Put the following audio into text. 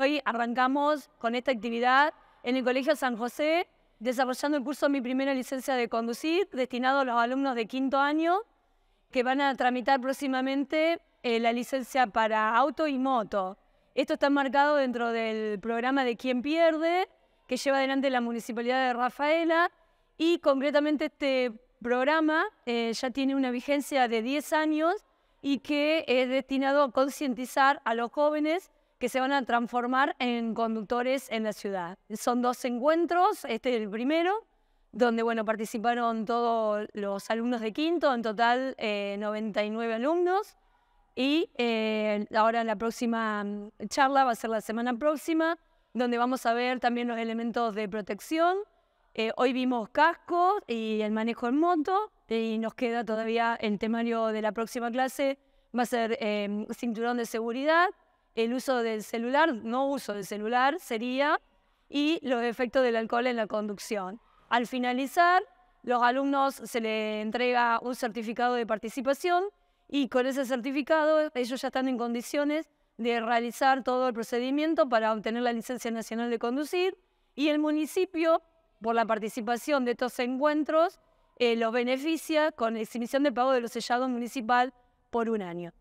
Hoy arrancamos con esta actividad en el Colegio San José, desarrollando el curso Mi Primera Licencia de Conducir, destinado a los alumnos de quinto año, que van a tramitar próximamente eh, la licencia para auto y moto. Esto está marcado dentro del programa de Quién Pierde, que lleva adelante la Municipalidad de Rafaela, y concretamente este programa eh, ya tiene una vigencia de 10 años y que es destinado a concientizar a los jóvenes que se van a transformar en conductores en la ciudad. Son dos encuentros, este es el primero, donde bueno, participaron todos los alumnos de quinto, en total 99 eh, alumnos. Y eh, ahora la próxima mm, charla va a ser la semana próxima, donde vamos a ver también los elementos de protección. Eh, hoy vimos cascos y el manejo en moto y nos queda todavía el temario de la próxima clase, va a ser eh, cinturón de seguridad, el uso del celular, no uso del celular sería, y los efectos del alcohol en la conducción. Al finalizar, los alumnos se les entrega un certificado de participación y con ese certificado ellos ya están en condiciones de realizar todo el procedimiento para obtener la licencia nacional de conducir y el municipio, por la participación de estos encuentros, eh, los beneficia con exhibición de pago de los sellados municipal por un año.